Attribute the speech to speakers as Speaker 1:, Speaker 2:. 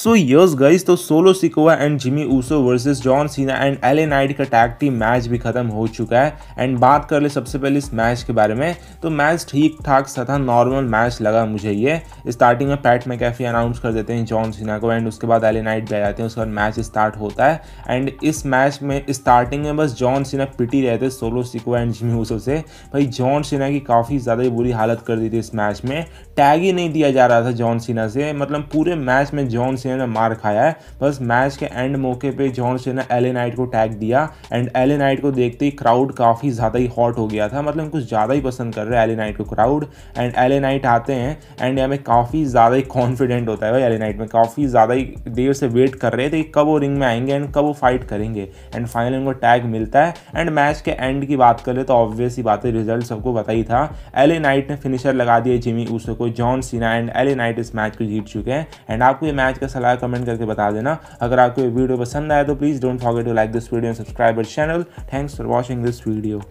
Speaker 1: सो yes guys तो Solo Sikoa and Jimmy Uso versus John Cena and LA Knight का tag team match भी खत्म हो चुका है एंड बात कर ले सबसे पहले इस मैच के बारे में तो मैच ठीक ठाक सा था नॉर्मल मैच लगा मुझे ये स्टार्टिंग में पैट में कैफी अनाउंस कर देते हैं जॉन सीना को एंड उसके बाद एले नाइट भी जाते हैं उसके बाद मैच स्टार्ट होता है एंड इस मैच में स्टार्टिंग में बस जॉन सीना पिटी रहे थे Solo Sikoa and Jimmy Uso से भाई जॉन सीना की काफ़ी ज़्यादा बुरी हालत कर दी थी इस मैच में टैग ही नहीं दिया जा रहा था जॉन सीना से मतलब पूरे मैच में जॉन सीना ने मार खाया है बस मैच के एंड मौके पे जॉन सीना एले नाइट को टैग दिया एंड एले नाइट को देखते ही क्राउड काफ़ी ज़्यादा ही हॉट हो गया था मतलब कुछ ज़्यादा ही पसंद कर रहे हैं एले नाइट को क्राउड एंड एले नाइट आते हैं एंड हमें काफ़ी ज़्यादा ही कॉन्फिडेंट होता है भाई एले नाइट में काफ़ी ज़्यादा ही देर से वेट कर रहे थे कि कब वो रिंग में आएंगे एंड कब वो फाइट करेंगे एंड फाइनली उनको टैग मिलता है एंड मैच के एंड की बात करें तो ऑब्वियस ही बात है रिजल्ट सबको पता ही था एले नाइट ने फिनिशर लगा दिया जिमी उसको John Cena and LA night इस मैच को जीत चुके हैं एंड आपको ये मैच का लगा कमेंट करके बता देना अगर आपको वीडियो पसंद आया तो please don't forget to like this video and subscribe channel thanks for watching this video